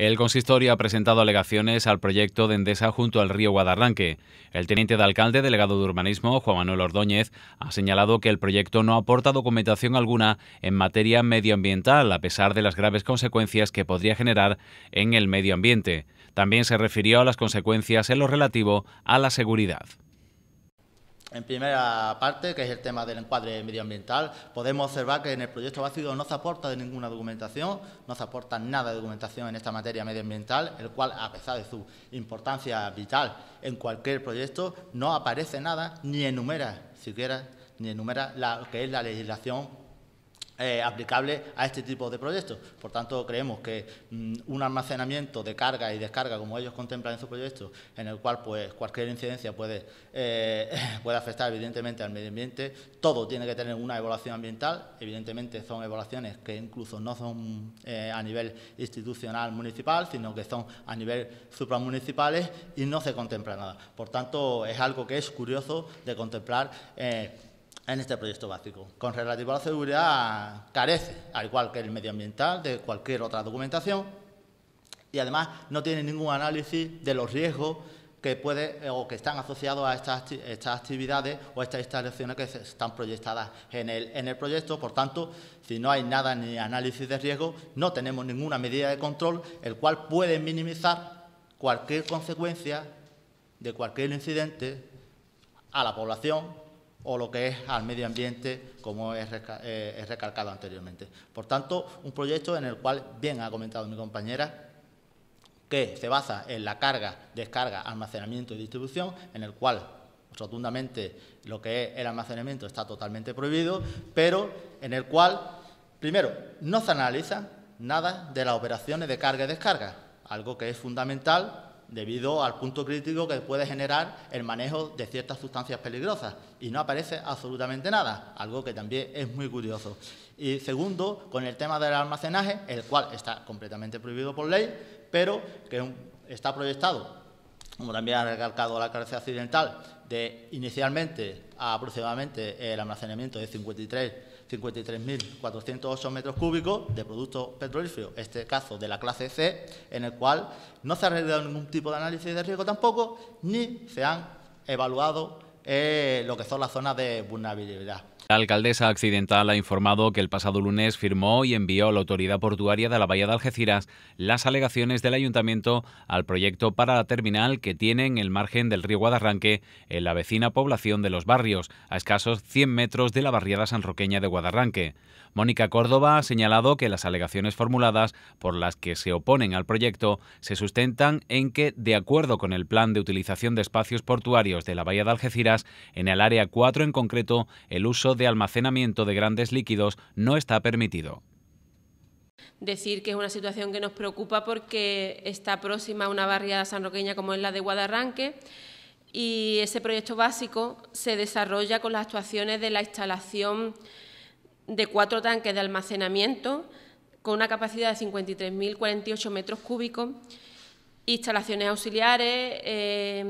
El consistorio ha presentado alegaciones al proyecto de Endesa junto al río Guadarranque. El teniente de alcalde delegado de urbanismo, Juan Manuel Ordóñez, ha señalado que el proyecto no aporta documentación alguna en materia medioambiental, a pesar de las graves consecuencias que podría generar en el medio ambiente. También se refirió a las consecuencias en lo relativo a la seguridad. En primera parte, que es el tema del encuadre medioambiental, podemos observar que en el proyecto básico no se aporta ninguna documentación, no se aporta nada de documentación en esta materia medioambiental, el cual, a pesar de su importancia vital en cualquier proyecto, no aparece nada ni enumera siquiera ni enumera lo que es la legislación eh, aplicable a este tipo de proyectos. Por tanto, creemos que mm, un almacenamiento de carga y descarga, como ellos contemplan en su proyecto, en el cual pues cualquier incidencia puede, eh, puede afectar evidentemente al medio ambiente, todo tiene que tener una evaluación ambiental, evidentemente son evaluaciones que incluso no son eh, a nivel institucional municipal, sino que son a nivel supramunicipales y no se contempla nada. Por tanto, es algo que es curioso de contemplar en este proyecto básico. Con relativo a la seguridad, carece, al igual que el medioambiental, de cualquier otra documentación y además no tiene ningún análisis de los riesgos que puede eh, o que están asociados a estas, estas actividades o estas instalaciones que están proyectadas en el, en el proyecto. Por tanto, si no hay nada ni análisis de riesgo, no tenemos ninguna medida de control, el cual puede minimizar cualquier consecuencia de cualquier incidente a la población o lo que es al medio ambiente, como he eh, recalcado anteriormente. Por tanto, un proyecto en el cual, bien ha comentado mi compañera, que se basa en la carga, descarga, almacenamiento y distribución, en el cual rotundamente lo que es el almacenamiento está totalmente prohibido, pero en el cual, primero, no se analiza nada de las operaciones de carga y descarga, algo que es fundamental debido al punto crítico que puede generar el manejo de ciertas sustancias peligrosas. Y no aparece absolutamente nada, algo que también es muy curioso. Y segundo, con el tema del almacenaje, el cual está completamente prohibido por ley, pero que está proyectado como también ha recalcado la clase accidental, de inicialmente aproximadamente el almacenamiento de 53.408 metros cúbicos de productos petrolíferos, este caso de la clase C, en el cual no se ha realizado ningún tipo de análisis de riesgo tampoco, ni se han evaluado eh, lo que son las zonas de vulnerabilidad. La alcaldesa accidental ha informado que el pasado lunes firmó y envió a la autoridad portuaria de la Bahía de Algeciras las alegaciones del ayuntamiento al proyecto para la terminal que tiene en el margen del río Guadarranque en la vecina población de Los Barrios, a escasos 100 metros de la barriada sanroqueña de Guadarranque. Mónica Córdoba ha señalado que las alegaciones formuladas por las que se oponen al proyecto se sustentan en que, de acuerdo con el plan de utilización de espacios portuarios de la Bahía de Algeciras, en el área 4 en concreto, el uso de almacenamiento de grandes líquidos no está permitido decir que es una situación que nos preocupa porque está próxima a una barriada sanroqueña como es la de Guadarranque y ese proyecto básico se desarrolla con las actuaciones de la instalación de cuatro tanques de almacenamiento con una capacidad de 53.048 metros cúbicos, instalaciones auxiliares, eh,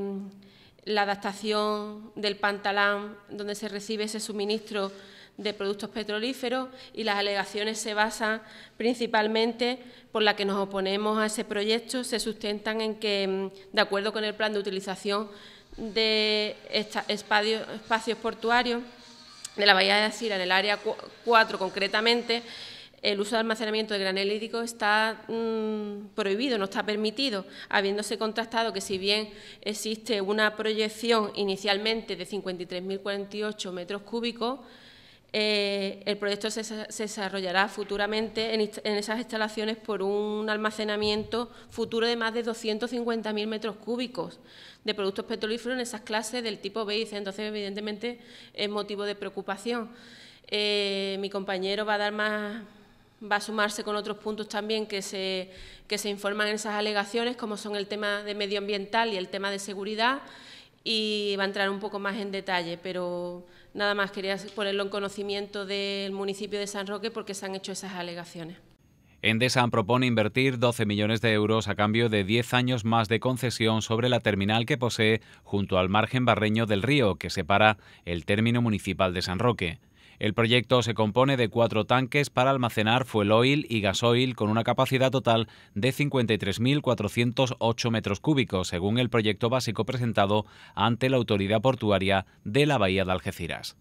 la adaptación del pantalán donde se recibe ese suministro de productos petrolíferos y las alegaciones se basan principalmente por la que nos oponemos a ese proyecto, se sustentan en que, mm, de acuerdo con el plan de utilización de espacios portuarios de la Bahía de Asira, en el área 4 concretamente, el uso de almacenamiento de granel hídrico está mm, prohibido, no está permitido, habiéndose contrastado que si bien existe una proyección inicialmente de 53.048 metros cúbicos, eh, el proyecto se, desarrollará futuramente en, esas instalaciones por un almacenamiento futuro de más de 250.000 metros cúbicos de productos petrolíferos en esas clases del tipo B y C. Entonces, evidentemente, es motivo de preocupación. Eh, mi compañero va a dar más, va a sumarse con otros puntos también que se, informan en esas alegaciones, como son el tema de medioambiental y el tema de seguridad, y va a entrar un poco más en detalle, pero nada más quería ponerlo en conocimiento del municipio de San Roque porque se han hecho esas alegaciones. Endesa propone invertir 12 millones de euros a cambio de 10 años más de concesión sobre la terminal que posee junto al margen barreño del río que separa el término municipal de San Roque. El proyecto se compone de cuatro tanques para almacenar fuel oil y gasoil con una capacidad total de 53.408 metros cúbicos, según el proyecto básico presentado ante la autoridad portuaria de la Bahía de Algeciras.